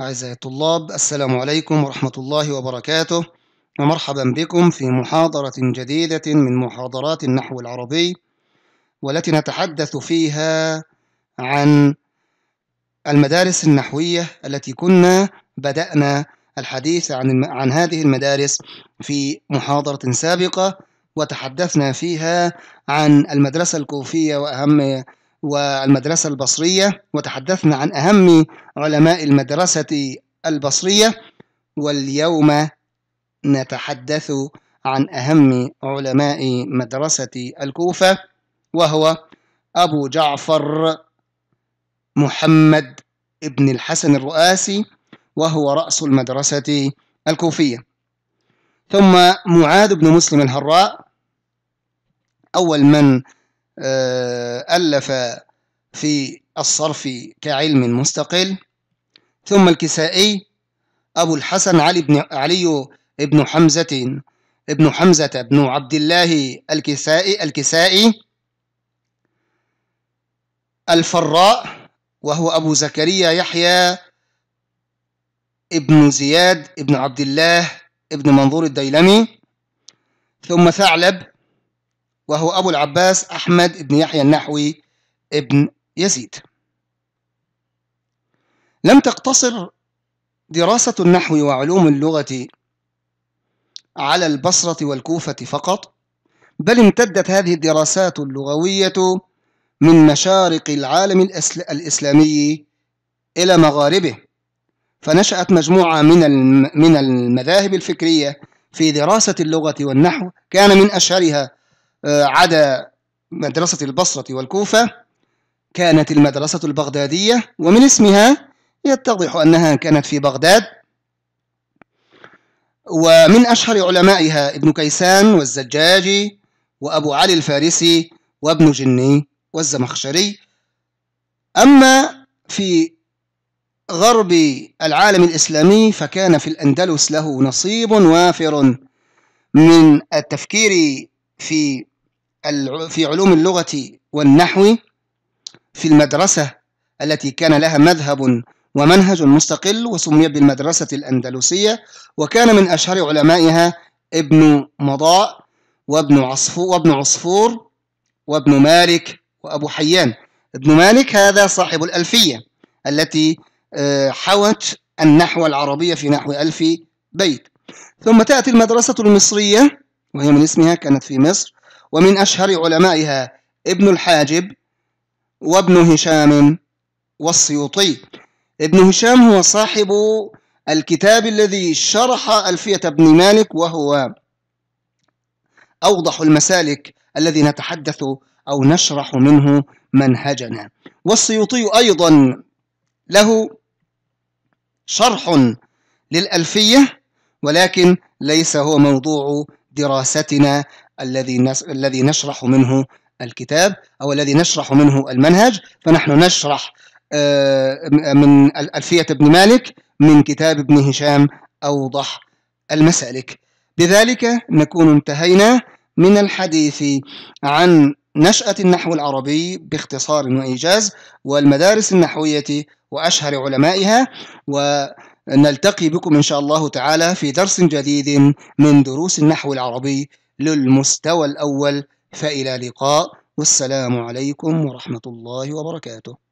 أعزائي الطلاب السلام عليكم ورحمة الله وبركاته ومرحبا بكم في محاضرة جديدة من محاضرات النحو العربي والتي نتحدث فيها عن المدارس النحوية التي كنا بدأنا الحديث عن عن هذه المدارس في محاضرة سابقة وتحدثنا فيها عن المدرسة الكوفية وأهم والمدرسة البصرية وتحدثنا عن أهم علماء المدرسة البصرية واليوم نتحدث عن أهم علماء مدرسة الكوفة وهو أبو جعفر محمد ابن الحسن الرؤاسي وهو رأس المدرسة الكوفية ثم معاذ بن مسلم الهراء أول من آه، ألف في الصرف كعلم مستقل ثم الكسائي أبو الحسن علي بن علي بن حمزة ابن حمزة بن عبد الله الكسائي الكسائي الفراء وهو أبو زكريا يحيى ابن زياد ابن عبد الله ابن منظور الديلمي ثم ثعلب وهو أبو العباس أحمد بن يحيى النحوي ابن يزيد لم تقتصر دراسة النحو وعلوم اللغة على البصرة والكوفة فقط بل امتدت هذه الدراسات اللغوية من مشارق العالم الإسلامي إلى مغاربه فنشأت مجموعة من من المذاهب الفكرية في دراسة اللغة والنحو كان من أشهرها آه، عدا مدرسة البصرة والكوفة كانت المدرسة البغدادية ومن اسمها يتضح أنها كانت في بغداد ومن أشهر علمائها ابن كيسان والزجاجي وأبو علي الفارسي وابن جني والزمخشري أما في غرب العالم الإسلامي فكان في الأندلس له نصيب وافر من التفكير في في علوم اللغة والنحو في المدرسة التي كان لها مذهب ومنهج مستقل وسميت بالمدرسة الأندلسية وكان من أشهر علمائها ابن مضاء وابن عصفور وابن عصفور وابن مالك وأبو حيان ابن مالك هذا صاحب الألفية التي آه، حوت النحو العربية في نحو ألف بيت ثم تأتي المدرسة المصرية وهي من اسمها كانت في مصر ومن أشهر علمائها ابن الحاجب وابن هشام والسيوطي ابن هشام هو صاحب الكتاب الذي شرح ألفية ابن مالك وهو أوضح المسالك الذي نتحدث أو نشرح منه منهجنا والسيوطي أيضا له شرح للألفية ولكن ليس هو موضوع دراستنا الذي الذي نشرح منه الكتاب أو الذي نشرح منه المنهج فنحن نشرح آه، من ألفية ابن مالك من كتاب ابن هشام أوضح المسالك بذلك نكون انتهينا من الحديث عن نشأة النحو العربي باختصار وإيجاز والمدارس النحوية وأشهر علمائها ونلتقي بكم إن شاء الله تعالى في درس جديد من دروس النحو العربي للمستوى الأول فإلى لقاء والسلام عليكم ورحمة الله وبركاته